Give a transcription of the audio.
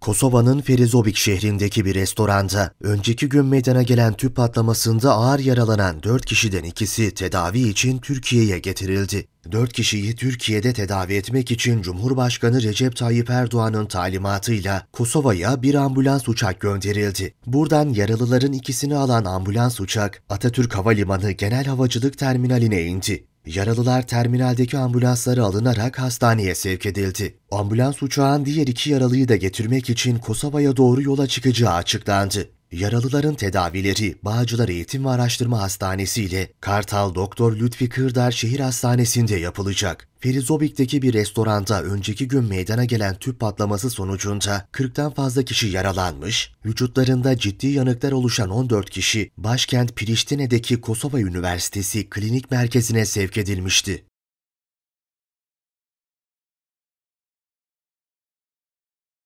Kosova'nın Ferizobik şehrindeki bir restoranda önceki gün meydana gelen tüp patlamasında ağır yaralanan 4 kişiden ikisi tedavi için Türkiye'ye getirildi. 4 kişiyi Türkiye'de tedavi etmek için Cumhurbaşkanı Recep Tayyip Erdoğan'ın talimatıyla Kosova'ya bir ambulans uçak gönderildi. Buradan yaralıların ikisini alan ambulans uçak Atatürk Havalimanı Genel Havacılık Terminali'ne indi. Yaralılar terminaldeki ambulanslara alınarak hastaneye sevk edildi. Ambulans uçağın diğer iki yaralıyı da getirmek için Kosova'ya doğru yola çıkacağı açıklandı. Yaralıların tedavileri Bağcılar Eğitim ve Araştırma Hastanesi ile Kartal Doktor Lütfi Kırdar Şehir Hastanesi'nde yapılacak. Ferizobik'teki bir restoranda önceki gün meydana gelen tüp patlaması sonucunda 40'tan fazla kişi yaralanmış, vücutlarında ciddi yanıklar oluşan 14 kişi başkent Priştine'deki Kosova Üniversitesi Klinik Merkezi'ne sevk edilmişti.